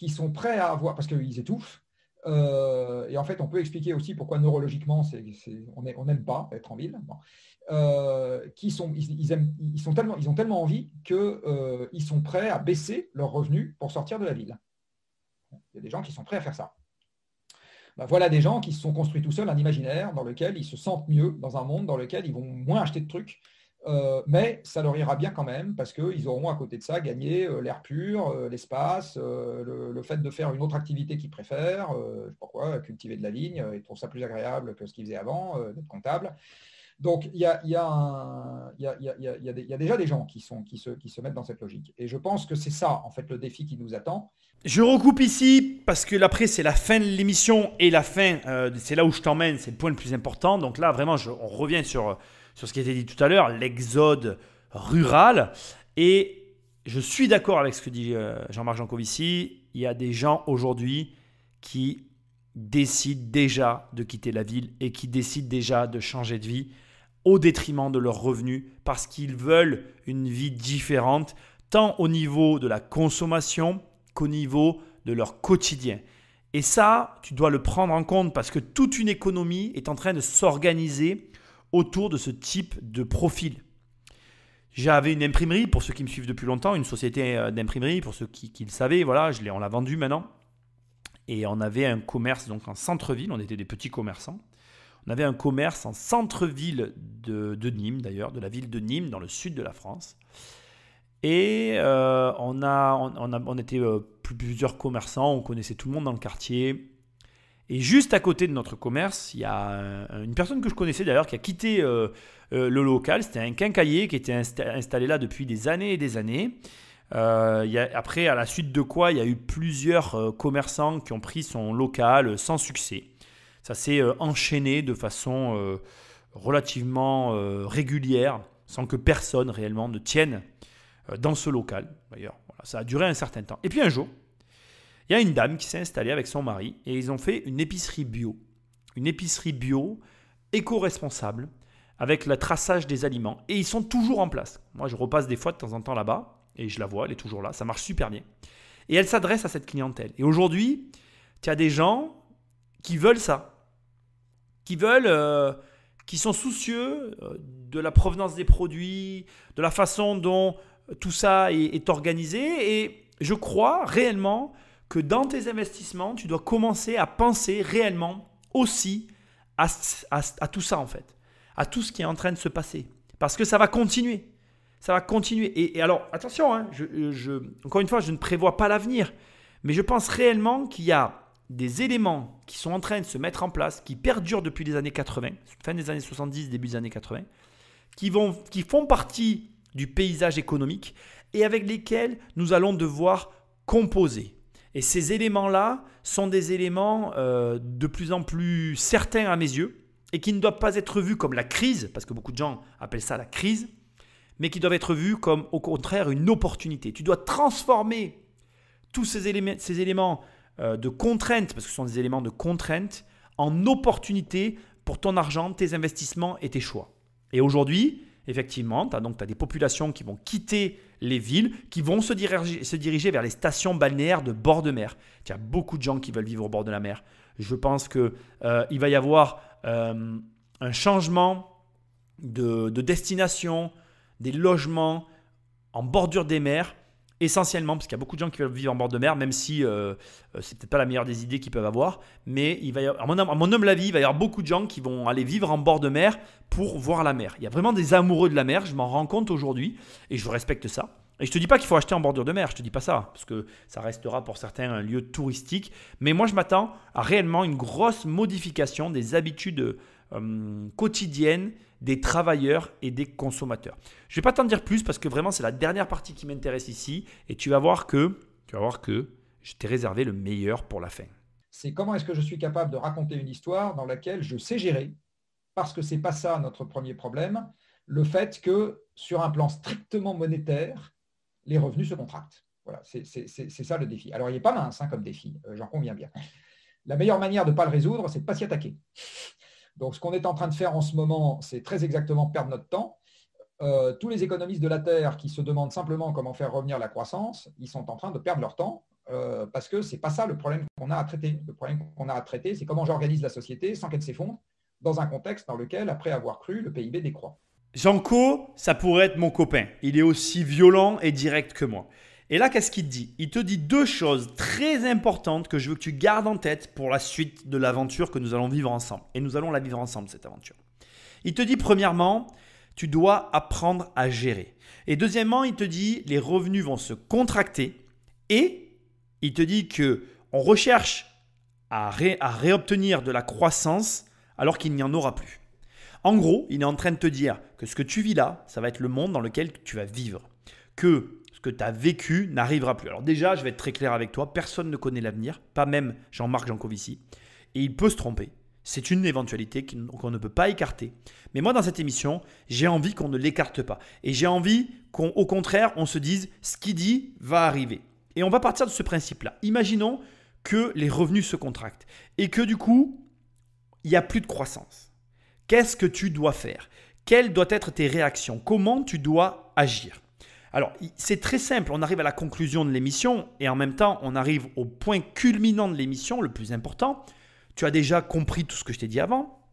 qui sont prêts à avoir, parce qu'ils étouffent. Euh, et en fait, on peut expliquer aussi pourquoi neurologiquement, c'est on n'aime pas être en ville. Euh, qui sont, ils, aiment, ils, sont tellement, ils ont tellement envie qu'ils euh, sont prêts à baisser leurs revenus pour sortir de la ville. Il y a des gens qui sont prêts à faire ça. Ben, voilà des gens qui se sont construits tout seuls un imaginaire dans lequel ils se sentent mieux, dans un monde dans lequel ils vont moins acheter de trucs, euh, mais ça leur ira bien quand même parce qu'ils auront à côté de ça gagné euh, l'air pur, euh, l'espace, le, fait de faire une autre activité qu'ils préfèrent, pourquoi cultiver de la ligne, ils trouvent ça plus agréable que ce qu'ils faisaient avant, d'être comptable. Donc il y a déjà des gens qui, se, mettent dans cette logique. Et je pense que c'est ça en fait le défi qui nous attend. Je recoupe ici parce que l'après c'est la fin de l'émission et la fin, c'est là où je t'emmène, c'est le point le plus important. Donc là vraiment on revient sur sur ce qui été dit tout à l'heure, l'exode rural. Et je suis d'accord avec ce que dit euh, Jean-Marc Jancovici. Il y a des gens aujourd'hui qui décident déjà de quitter la ville et qui décident déjà de changer de vie au détriment de leurs revenus parce qu'ils veulent une vie différente, tant au niveau de la consommation qu'au niveau de leur quotidien. Et ça, tu dois le prendre en compte parce que toute une économie est en train de s'organiser autour de ce type de profil. J'avais une imprimerie, pour ceux qui me suivent depuis longtemps, une société euh, d'imprimerie, pour ceux qui, le savaient, voilà, je on l'a vendue maintenant. Et on avait un commerce donc en centre-ville, on était des petits commerçants. On avait un commerce en centre-ville de, de, Nîmes, d'ailleurs, de la ville de Nîmes, dans le sud de la France. Et euh, on, a, on, on était euh, plusieurs commerçants, on connaissait tout le monde dans le quartier. Et juste à côté de notre commerce, il y a euh, une personne que je connaissais d'ailleurs qui a quitté euh, euh, le local. C'était un quincailler qui était installé là depuis des années et des années. après, à la suite de quoi, il y a eu plusieurs commerçants qui ont pris son local sans succès. Ça s'est enchaîné de façon relativement régulière, sans que personne réellement ne tienne dans ce local. D'ailleurs, ça a duré un certain temps. Et puis un jour, il y a une dame qui s'est installée avec son mari et ils ont fait une épicerie bio. Une épicerie bio, éco-responsable, avec le traçage des aliments. Et ils sont toujours en place. Moi, je repasse des fois de temps en temps là-bas et je la vois, elle est toujours là. Ça marche super bien. Et elle s'adresse à cette clientèle. Et aujourd'hui, tu as des gens qui veulent ça, qui veulent, euh, qui sont soucieux euh, de la provenance des produits, de la façon dont tout ça est, est organisé. Et je crois réellement que dans tes investissements, tu dois commencer à penser réellement aussi à, tout ça en fait, à tout ce qui est en train de se passer. Parce que ça va continuer. Ça va continuer. Et, alors, attention, hein, je, encore une fois, je ne prévois pas l'avenir, mais je pense réellement qu'il y a des éléments qui sont en train de se mettre en place, qui perdurent depuis les années 80, fin des années 70, début des années 80, qui, vont, qui font partie du paysage économique et avec lesquels nous allons devoir composer. Et ces éléments-là sont des éléments euh, de plus en plus certains à mes yeux et qui ne doivent pas être vus comme la crise, parce que beaucoup de gens appellent ça la crise, mais qui doivent être vus comme au contraire une opportunité. Tu dois transformer tous ces éléments, euh, de contrainte, parce que ce sont des éléments de contrainte, en opportunité pour ton argent, tes investissements et tes choix. Et aujourd'hui, effectivement, tu as, des populations qui vont quitter les villes, qui vont se diriger, se diriger vers les stations balnéaires de bord de mer. Il y a beaucoup de gens qui veulent vivre au bord de la mer. Je pense qu'il euh, va y avoir euh, un changement de destination, des logements en bordure des mers essentiellement, parce qu'il y a beaucoup de gens qui veulent vivre en bord de mer, même si ce euh, euh, c'est peut-être pas la meilleure des idées qu'ils peuvent avoir. Mais il va à, mon, homme hum, la vie, il va y avoir beaucoup de gens qui vont aller vivre en bord de mer pour voir la mer. Il y a vraiment des amoureux de la mer, je m'en rends compte aujourd'hui, et je respecte ça. Et je te dis pas qu'il faut acheter en bordure de mer, je te dis pas ça, parce que ça restera pour certains un lieu touristique. Mais moi, je m'attends à réellement une grosse modification des habitudes euh, quotidiennes des travailleurs et des consommateurs. Je ne vais pas t'en dire plus parce que vraiment c'est la dernière partie qui m'intéresse ici et tu vas voir que tu vas voir que je t'ai réservé le meilleur pour la fin. C'est comment est-ce que je suis capable de raconter une histoire dans laquelle je sais gérer parce que ce n'est pas ça notre premier problème, le fait que sur un plan strictement monétaire, les revenus se contractent. Voilà, c'est ça le défi. Alors il n'est pas mince hein, comme défi, euh, j'en conviens bien. La meilleure manière de ne pas le résoudre, c'est de ne pas s'y attaquer. Donc, ce qu'on est en train de faire en ce moment, c'est très exactement perdre notre temps. Euh, tous les économistes de la Terre qui se demandent simplement comment faire revenir la croissance, ils sont en train de perdre leur temps euh, parce que ce n'est pas ça le problème qu'on a à traiter. Le problème qu'on a à traiter, c'est comment j'organise la société sans qu'elle s'effondre dans un contexte dans lequel, après avoir cru, le PIB décroît. Janko, ça pourrait être mon copain. Il est aussi violent et direct que moi. Et là, qu'est-ce qu'il te dit Il te dit deux choses très importantes que je veux que tu gardes en tête pour la suite de l'aventure que nous allons vivre ensemble. Et nous allons la vivre ensemble, cette aventure. Il te dit premièrement, tu dois apprendre à gérer. Et deuxièmement, il te dit, les revenus vont se contracter. Et il te dit que on recherche à, à réobtenir de la croissance alors qu'il n'y en aura plus. En gros, il est en train de te dire que ce que tu vis là, ça va être le monde dans lequel tu vas vivre. Que que tu as vécu n'arrivera plus. Alors déjà, je vais être très clair avec toi, personne ne connaît l'avenir, pas même Jean-Marc Jancovici, et il peut se tromper. C'est une éventualité qu'on ne peut pas écarter. Mais moi, dans cette émission, j'ai envie qu'on ne l'écarte pas. Et j'ai envie qu'au contraire, on se dise, ce qu'il dit va arriver. Et on va partir de ce principe-là. Imaginons que les revenus se contractent et que du coup, il n'y a plus de croissance. Qu'est-ce que tu dois faire Quelles doivent être tes réactions Comment tu dois agir alors, c'est très simple, on arrive à la conclusion de l'émission et en même temps, on arrive au point culminant de l'émission, le plus important. Tu as déjà compris tout ce que je t'ai dit avant.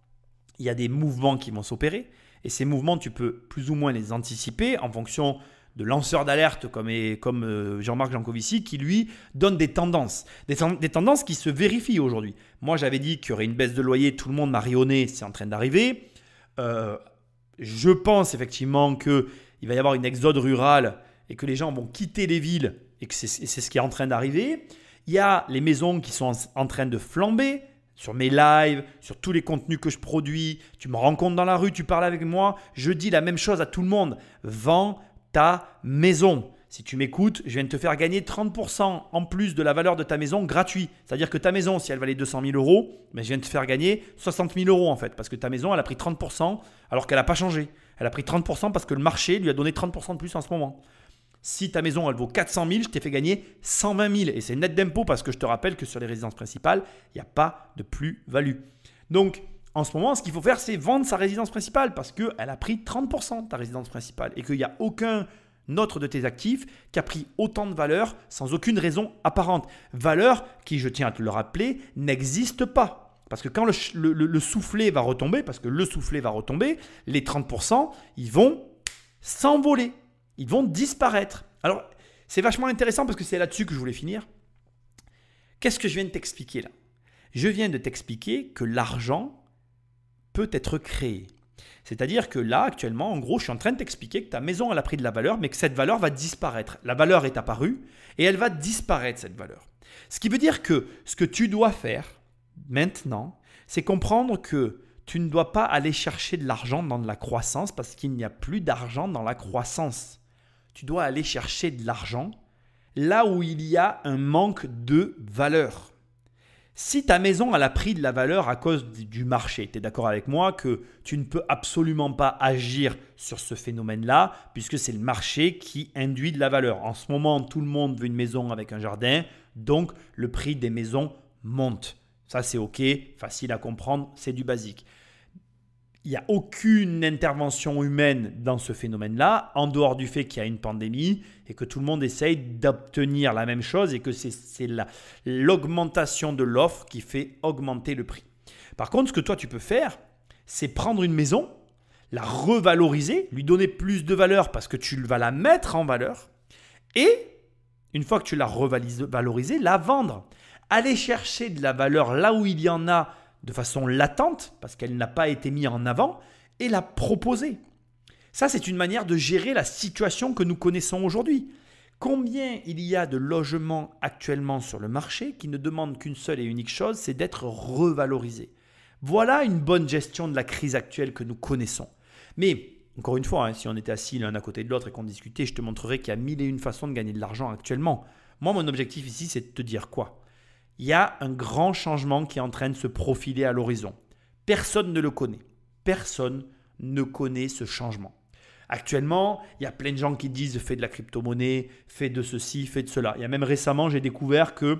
Il y a des mouvements qui vont s'opérer et ces mouvements, tu peux plus ou moins les anticiper en fonction de lanceurs d'alerte comme, comme euh, Jean-Marc Jancovici qui lui donne des tendances, des, tendances qui se vérifient aujourd'hui. Moi j'avais dit qu'il y aurait une baisse de loyer, tout le monde m'a rayonné, c'est en train d'arriver. Euh, je pense effectivement que il va y avoir une exode rurale et que les gens vont quitter les villes et que c'est ce qui est en train d'arriver. Il y a les maisons qui sont en, train de flamber sur mes lives, sur tous les contenus que je produis. Tu me rencontres dans la rue, tu parles avec moi. Je dis la même chose à tout le monde. Vends ta maison. Si tu m'écoutes, je viens de te faire gagner 30% en plus de la valeur de ta maison gratuit. C'est-à-dire que ta maison, si elle valait 200 000 euros, ben, je viens de te faire gagner 60 000 euros en fait, parce que ta maison, elle a pris 30% alors qu'elle n'a pas changé. Elle a pris 30% parce que le marché lui a donné 30% de plus en ce moment. Si ta maison, elle vaut 400 000, je t'ai fait gagner 120 000. Et c'est net d'impôt parce que je te rappelle que sur les résidences principales, il n'y a pas de plus-value. Donc, en ce moment, ce qu'il faut faire, c'est vendre sa résidence principale parce qu'elle a pris 30% de ta résidence principale et qu'il n'y a aucun autre de tes actifs qui a pris autant de valeur sans aucune raison apparente. Valeur qui, je tiens à te le rappeler, n'existe pas. Parce que quand le, soufflé soufflet va retomber, parce que le soufflet va retomber, les 30%, ils vont s'envoler, ils vont disparaître. Alors, c'est vachement intéressant parce que c'est là-dessus que je voulais finir. Qu'est-ce que je viens de t'expliquer là Je viens de t'expliquer que l'argent peut être créé. C'est-à-dire que là, actuellement, en gros, je suis en train de t'expliquer que ta maison, elle a pris de la valeur, mais que cette valeur va disparaître. La valeur est apparue et elle va disparaître, cette valeur. Ce qui veut dire que ce que tu dois faire, maintenant, c'est comprendre que tu ne dois pas aller chercher de l'argent dans de la croissance parce qu'il n'y a plus d'argent dans la croissance. Tu dois aller chercher de l'argent là où il y a un manque de valeur. Si ta maison a a pris de la valeur à cause du marché, tu es d'accord avec moi que tu ne peux absolument pas agir sur ce phénomène-là puisque c'est le marché qui induit de la valeur. En ce moment, tout le monde veut une maison avec un jardin, donc le prix des maisons monte. Ça, c'est OK, facile à comprendre, c'est du basique. Il n'y a aucune intervention humaine dans ce phénomène-là, en dehors du fait qu'il y a une pandémie et que tout le monde essaye d'obtenir la même chose et que c'est l'augmentation de l'offre qui fait augmenter le prix. Par contre, ce que toi, tu peux faire, c'est prendre une maison, la revaloriser, lui donner plus de valeur parce que tu vas la mettre en valeur et une fois que tu l'as revalorisée, la vendre aller chercher de la valeur là où il y en a de façon latente, parce qu'elle n'a pas été mise en avant, et la proposer. Ça, c'est une manière de gérer la situation que nous connaissons aujourd'hui. Combien il y a de logements actuellement sur le marché qui ne demandent qu'une seule et unique chose, c'est d'être revalorisés. Voilà une bonne gestion de la crise actuelle que nous connaissons. Mais encore une fois, hein, si on était assis l'un à côté de l'autre et qu'on discutait, je te montrerais qu'il y a mille et une façons de gagner de l'argent actuellement. Moi, mon objectif ici, c'est de te dire quoi il y a un grand changement qui est en train de se profiler à l'horizon. Personne ne le connaît. Personne ne connaît ce changement. Actuellement, il y a plein de gens qui disent fais de la crypto-monnaie, fais de ceci, fais de cela. Il y a même récemment, j'ai découvert que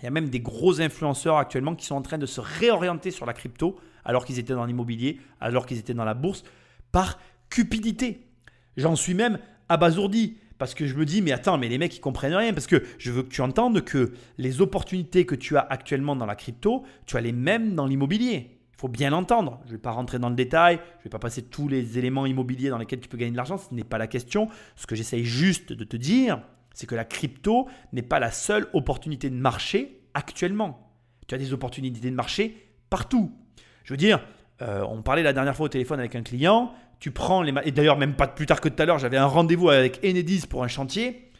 il y a même des gros influenceurs actuellement qui sont en train de se réorienter sur la crypto alors qu'ils étaient dans l'immobilier, alors qu'ils étaient dans la bourse, par cupidité. J'en suis même abasourdi. Parce que je me dis, mais attends, mais les mecs, ils comprennent rien. Parce que je veux que tu entendes que les opportunités que tu as actuellement dans la crypto, tu as les mêmes dans l'immobilier. Il faut bien l'entendre. Je ne vais pas rentrer dans le détail, je ne vais pas passer tous les éléments immobiliers dans lesquels tu peux gagner de l'argent, ce n'est pas la question. Ce que j'essaye juste de te dire, c'est que la crypto n'est pas la seule opportunité de marché actuellement. Tu as des opportunités de marché partout. Je veux dire, euh, on parlait la dernière fois au téléphone avec un client, tu prends les et d'ailleurs même pas plus tard que tout à l'heure, j'avais un rendez-vous avec Enedis pour un chantier.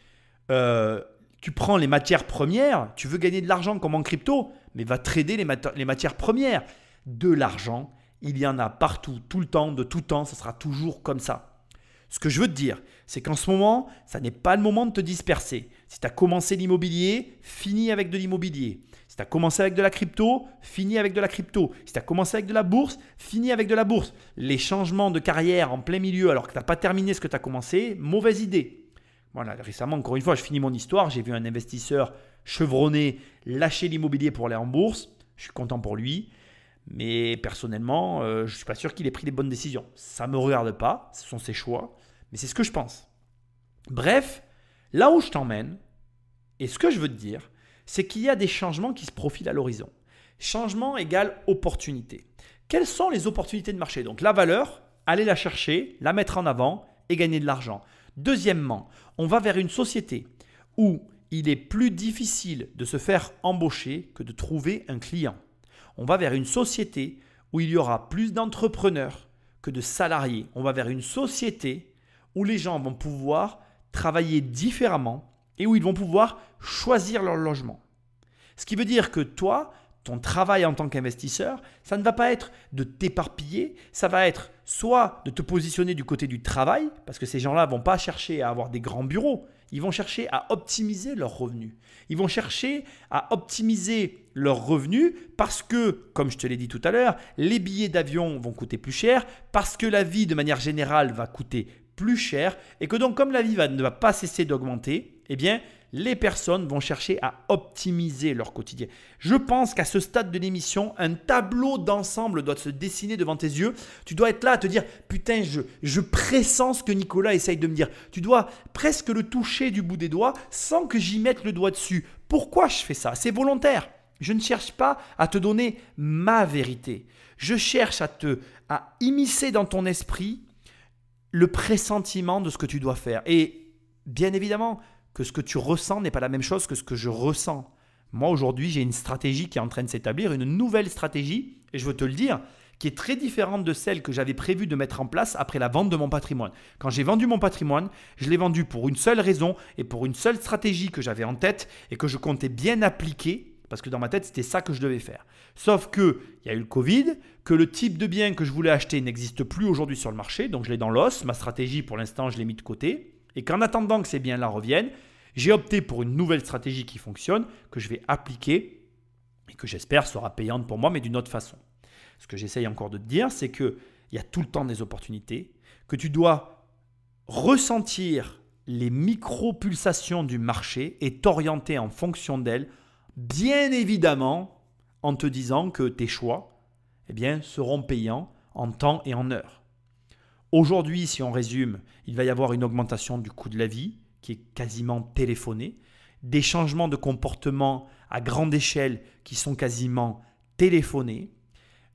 Euh, tu prends les matières premières, tu veux gagner de l'argent comme en crypto, mais va trader les, les matières premières. De l'argent, il y en a partout, tout le temps, de tout temps, ça sera toujours comme ça. Ce que je veux te dire, c'est qu'en ce moment, ça n'est pas le moment de te disperser. Si tu as commencé l'immobilier, finis avec de l'immobilier tu as commencé avec de la crypto, finis avec de la crypto. Si tu as commencé avec de la bourse, finis avec de la bourse. Les changements de carrière en plein milieu alors que tu n'as pas terminé ce que tu as commencé, mauvaise idée. Voilà, récemment, encore une fois, je finis mon histoire. J'ai vu un investisseur chevronné lâcher l'immobilier pour aller en bourse. Je suis content pour lui. Mais personnellement, euh, je ne suis pas sûr qu'il ait pris les bonnes décisions. Ça ne me regarde pas, ce sont ses choix. Mais c'est ce que je pense. Bref, là où je t'emmène, et ce que je veux te dire, c'est qu'il y a des changements qui se profilent à l'horizon. Changement égale opportunité. Quelles sont les opportunités de marché Donc la valeur, aller la chercher, la mettre en avant et gagner de l'argent. Deuxièmement, on va vers une société où il est plus difficile de se faire embaucher que de trouver un client. On va vers une société où il y aura plus d'entrepreneurs que de salariés. On va vers une société où les gens vont pouvoir travailler différemment et où ils vont pouvoir choisir leur logement. Ce qui veut dire que toi, ton travail en tant qu'investisseur, ça ne va pas être de t'éparpiller, ça va être soit de te positionner du côté du travail, parce que ces gens-là ne vont pas chercher à avoir des grands bureaux, ils vont chercher à optimiser leurs revenus. Ils vont chercher à optimiser leurs revenus parce que, comme je te l'ai dit tout à l'heure, les billets d'avion vont coûter plus cher, parce que la vie de manière générale va coûter plus cher, et que donc comme la vie ne va pas cesser d'augmenter, eh bien, les personnes vont chercher à optimiser leur quotidien. Je pense qu'à ce stade de l'émission, un tableau d'ensemble doit se dessiner devant tes yeux. Tu dois être là à te dire, putain, je, je pressens ce que Nicolas essaye de me dire. Tu dois presque le toucher du bout des doigts sans que j'y mette le doigt dessus. Pourquoi je fais ça C'est volontaire. Je ne cherche pas à te donner ma vérité. Je cherche à te à immiscer dans ton esprit le pressentiment de ce que tu dois faire. Et bien évidemment, que ce que tu ressens n'est pas la même chose que ce que je ressens. Moi, aujourd'hui, j'ai une stratégie qui est en train de s'établir, une nouvelle stratégie, et je veux te le dire, qui est très différente de celle que j'avais prévu de mettre en place après la vente de mon patrimoine. Quand j'ai vendu mon patrimoine, je l'ai vendu pour une seule raison et pour une seule stratégie que j'avais en tête et que je comptais bien appliquer parce que dans ma tête, c'était ça que je devais faire. Sauf que il y a eu le Covid, que le type de bien que je voulais acheter n'existe plus aujourd'hui sur le marché, donc je l'ai dans l'os, ma stratégie pour l'instant, je l'ai mis de côté et qu'en attendant que ces biens-là reviennent, j'ai opté pour une nouvelle stratégie qui fonctionne, que je vais appliquer et que j'espère sera payante pour moi, mais d'une autre façon. Ce que j'essaye encore de te dire, c'est qu'il y a tout le temps des opportunités, que tu dois ressentir les micro-pulsations du marché et t'orienter en fonction d'elles, bien évidemment en te disant que tes choix eh bien, seront payants en temps et en heure. Aujourd'hui, si on résume, il va y avoir une augmentation du coût de la vie qui est quasiment téléphonée, des changements de comportement à grande échelle qui sont quasiment téléphonés.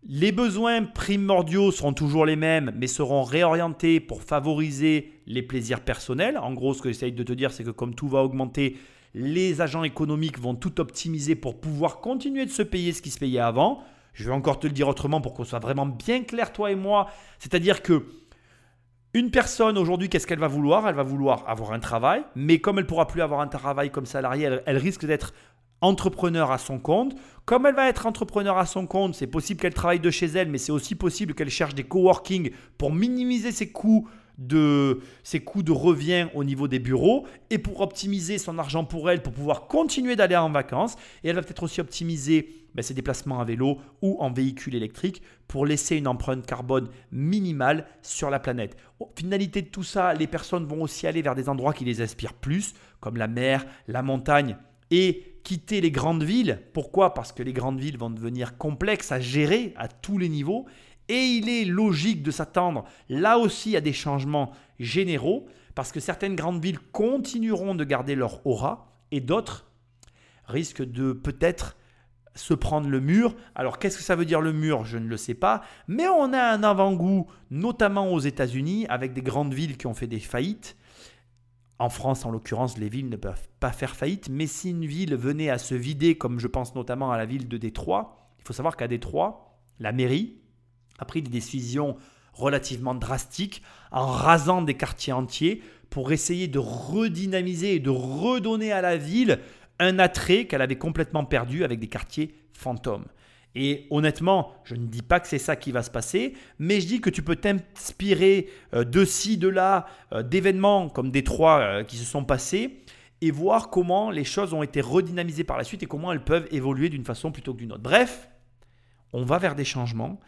Les besoins primordiaux seront toujours les mêmes, mais seront réorientés pour favoriser les plaisirs personnels. En gros, ce que j'essaye de te dire, c'est que comme tout va augmenter, les agents économiques vont tout optimiser pour pouvoir continuer de se payer ce qui se payait avant. Je vais encore te le dire autrement pour qu'on soit vraiment bien clair, toi et moi. C'est-à-dire que une personne aujourd'hui, qu'est-ce qu'elle va vouloir Elle va vouloir avoir un travail, mais comme elle pourra plus avoir un travail comme salarié, elle, risque d'être entrepreneur à son compte. Comme elle va être entrepreneur à son compte, c'est possible qu'elle travaille de chez elle, mais c'est aussi possible qu'elle cherche des coworking pour minimiser ses coûts de ses coûts de revient au niveau des bureaux et pour optimiser son argent pour elle, pour pouvoir continuer d'aller en vacances. Et elle va peut-être aussi optimiser ben, ses déplacements à vélo ou en véhicule électrique pour laisser une empreinte carbone minimale sur la planète. Finalité de tout ça, les personnes vont aussi aller vers des endroits qui les inspirent plus, comme la mer, la montagne et quitter les grandes villes. Pourquoi Parce que les grandes villes vont devenir complexes à gérer à tous les niveaux et il est logique de s'attendre là aussi à des changements généraux, parce que certaines grandes villes continueront de garder leur aura, et d'autres risquent de peut-être se prendre le mur. Alors qu'est-ce que ça veut dire le mur Je ne le sais pas. Mais on a un avant-goût, notamment aux États-Unis, avec des grandes villes qui ont fait des faillites. En France, en l'occurrence, les villes ne peuvent pas faire faillite, mais si une ville venait à se vider, comme je pense notamment à la ville de Détroit, il faut savoir qu'à Détroit, la mairie, a pris des décisions relativement drastiques en rasant des quartiers entiers pour essayer de redynamiser et de redonner à la ville un attrait qu'elle avait complètement perdu avec des quartiers fantômes. Et honnêtement, je ne dis pas que c'est ça qui va se passer, mais je dis que tu peux t'inspirer euh, de ci, de là, euh, d'événements comme des trois euh, qui se sont passés, et voir comment les choses ont été redynamisées par la suite et comment elles peuvent évoluer d'une façon plutôt que d'une autre. Bref, on va vers des changements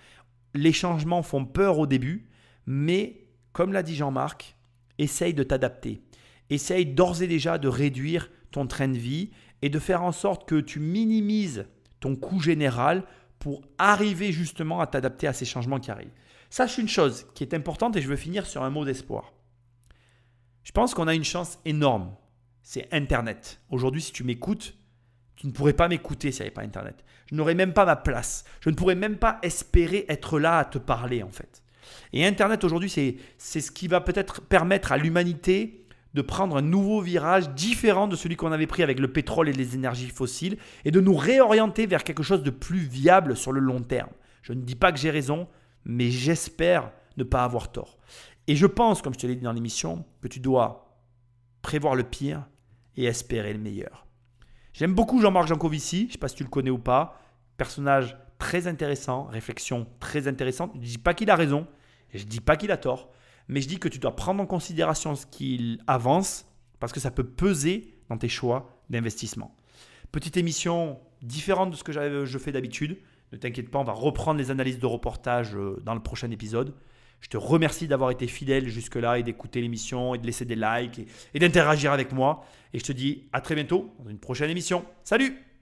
les changements font peur au début, mais comme l'a dit Jean-Marc, essaye de t'adapter. Essaye d'ores et déjà de réduire ton train de vie et de faire en sorte que tu minimises ton coût général pour arriver justement à t'adapter à ces changements qui arrivent. Sache une chose qui est importante et je veux finir sur un mot d'espoir. Je pense qu'on a une chance énorme, c'est Internet. Aujourd'hui, si tu m'écoutes, tu ne pourrais pas m'écouter s'il n'y avait pas Internet. Je n'aurais même pas ma place. Je ne pourrais même pas espérer être là à te parler, en fait. Et Internet, aujourd'hui, c'est ce qui va peut-être permettre à l'humanité de prendre un nouveau virage différent de celui qu'on avait pris avec le pétrole et les énergies fossiles et de nous réorienter vers quelque chose de plus viable sur le long terme. Je ne dis pas que j'ai raison, mais j'espère ne pas avoir tort. Et je pense, comme je te l'ai dit dans l'émission, que tu dois prévoir le pire et espérer le meilleur. J'aime beaucoup Jean-Marc Jancovici, je ne sais pas si tu le connais ou pas. Personnage très intéressant, réflexion très intéressante. Je ne dis pas qu'il a raison, je ne dis pas qu'il a tort, mais je dis que tu dois prendre en considération ce qu'il avance parce que ça peut peser dans tes choix d'investissement. Petite émission différente de ce que je fais d'habitude. Ne t'inquiète pas, on va reprendre les analyses de reportage euh, dans le prochain épisode. Je te remercie d'avoir été fidèle jusque-là et d'écouter l'émission et de laisser des likes et, et d'interagir avec moi. Et je te dis à très bientôt dans une prochaine émission. Salut